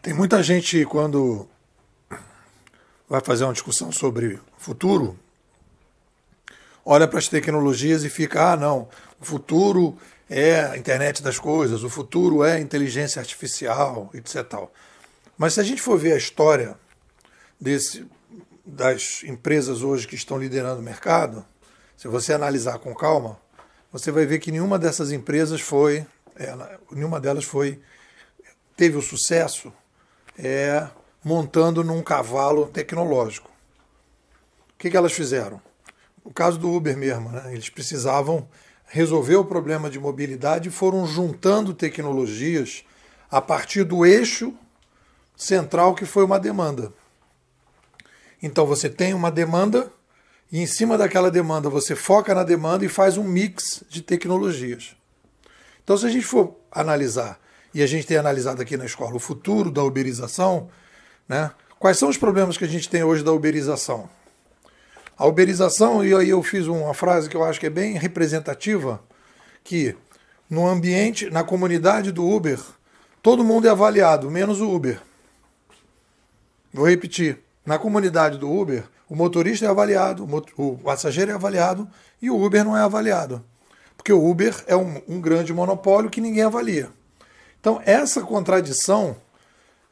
Tem muita gente quando vai fazer uma discussão sobre futuro, olha para as tecnologias e fica, ah, não, o futuro é a internet das coisas, o futuro é a inteligência artificial, etc. Mas se a gente for ver a história desse, das empresas hoje que estão liderando o mercado, se você analisar com calma, você vai ver que nenhuma dessas empresas foi, é, nenhuma delas foi, teve o sucesso é, montando num cavalo tecnológico. O que, que elas fizeram? O caso do Uber mesmo, né? eles precisavam resolver o problema de mobilidade e foram juntando tecnologias a partir do eixo central que foi uma demanda. Então você tem uma demanda e em cima daquela demanda você foca na demanda e faz um mix de tecnologias. Então se a gente for analisar e a gente tem analisado aqui na escola o futuro da uberização, né? Quais são os problemas que a gente tem hoje da uberização? A uberização, e aí eu fiz uma frase que eu acho que é bem representativa, que no ambiente, na comunidade do Uber, todo mundo é avaliado, menos o Uber. Vou repetir. Na comunidade do Uber, o motorista é avaliado, o passageiro é avaliado e o Uber não é avaliado. Porque o Uber é um, um grande monopólio que ninguém avalia. Então, essa contradição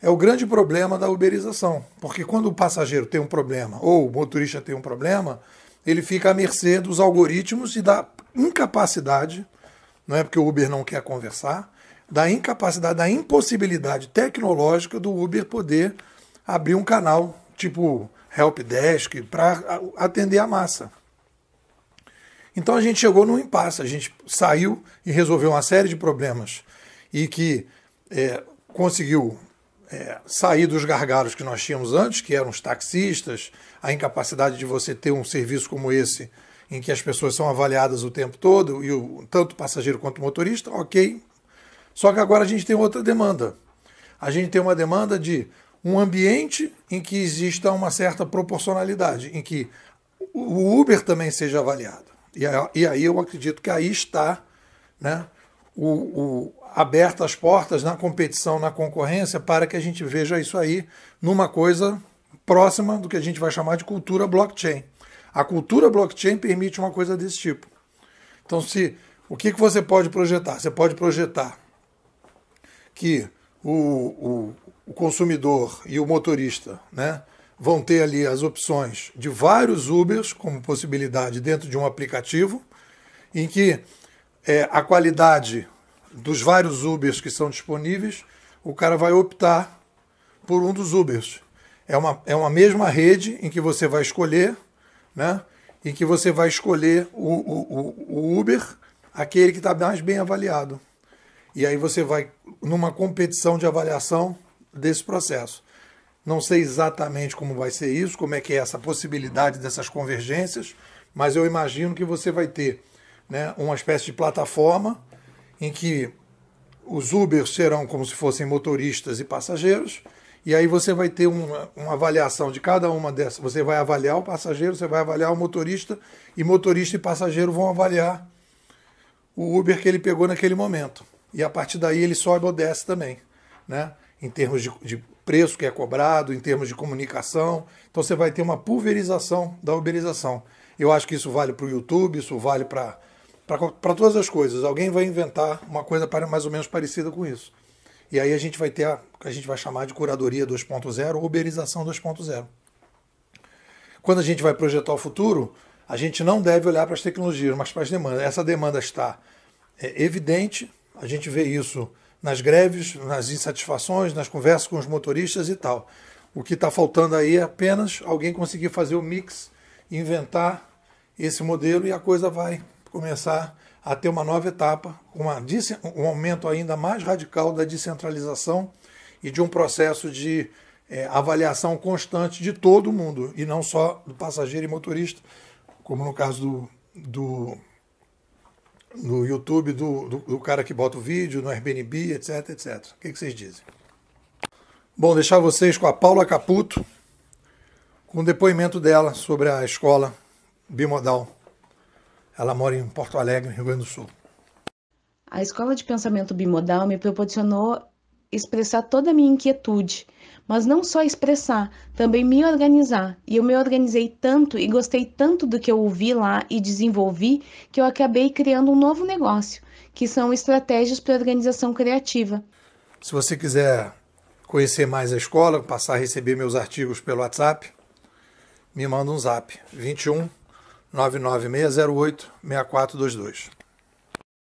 é o grande problema da uberização, porque quando o passageiro tem um problema ou o motorista tem um problema, ele fica à mercê dos algoritmos e da incapacidade, não é porque o Uber não quer conversar, da incapacidade, da impossibilidade tecnológica do Uber poder abrir um canal tipo helpdesk para atender a massa. Então a gente chegou num impasse, a gente saiu e resolveu uma série de problemas e que é, conseguiu é, sair dos gargalos que nós tínhamos antes, que eram os taxistas, a incapacidade de você ter um serviço como esse, em que as pessoas são avaliadas o tempo todo, e o, tanto o passageiro quanto o motorista, ok. Só que agora a gente tem outra demanda. A gente tem uma demanda de um ambiente em que exista uma certa proporcionalidade, em que o Uber também seja avaliado. E aí eu acredito que aí está né, o, o, as portas na competição, na concorrência, para que a gente veja isso aí numa coisa próxima do que a gente vai chamar de cultura blockchain. A cultura blockchain permite uma coisa desse tipo. Então, se o que, que você pode projetar? Você pode projetar que o, o, o consumidor e o motorista né, vão ter ali as opções de vários Ubers como possibilidade dentro de um aplicativo, em que é, a qualidade dos vários Ubers que são disponíveis, o cara vai optar por um dos Ubers. É uma, é uma mesma rede em que você vai escolher, né? Em que você vai escolher o, o, o Uber, aquele que está mais bem avaliado. E aí você vai numa competição de avaliação desse processo. Não sei exatamente como vai ser isso, como é que é essa possibilidade dessas convergências, mas eu imagino que você vai ter né, uma espécie de plataforma em que os Uber serão como se fossem motoristas e passageiros, e aí você vai ter uma, uma, avaliação de cada uma dessas. Você vai avaliar o passageiro, você vai avaliar o motorista, e motorista e passageiro vão avaliar o Uber que ele pegou naquele momento. E a partir daí ele sobe ou desce também, né? em termos de, de preço que é cobrado, em termos de comunicação. Então você vai ter uma pulverização da uberização. Eu acho que isso vale para o YouTube, isso vale para para todas as coisas, alguém vai inventar uma coisa mais ou menos parecida com isso. E aí a gente vai ter a que a gente vai chamar de curadoria 2.0 ou uberização 2.0. Quando a gente vai projetar o futuro, a gente não deve olhar para as tecnologias, mas para as demandas. Essa demanda está é, evidente, a gente vê isso nas greves, nas insatisfações, nas conversas com os motoristas e tal. O que está faltando aí é apenas alguém conseguir fazer o mix, inventar esse modelo e a coisa vai começar a ter uma nova etapa, uma, um aumento ainda mais radical da descentralização e de um processo de é, avaliação constante de todo mundo, e não só do passageiro e motorista, como no caso do, do, do YouTube, do, do, do, cara que bota o vídeo, no Airbnb, etc, etc. O que, que vocês dizem? Bom, deixar vocês com a Paula Caputo, com o depoimento dela sobre a escola bimodal ela mora em Porto Alegre, Rio Grande do Sul. A escola de pensamento bimodal me proporcionou expressar toda a minha inquietude, mas não só expressar, também me organizar. E eu me organizei tanto e gostei tanto do que eu ouvi lá e desenvolvi que eu acabei criando um novo negócio, que são estratégias para organização criativa. Se você quiser conhecer mais a escola, passar a receber meus artigos pelo WhatsApp, me manda um zap 21 99608 6422.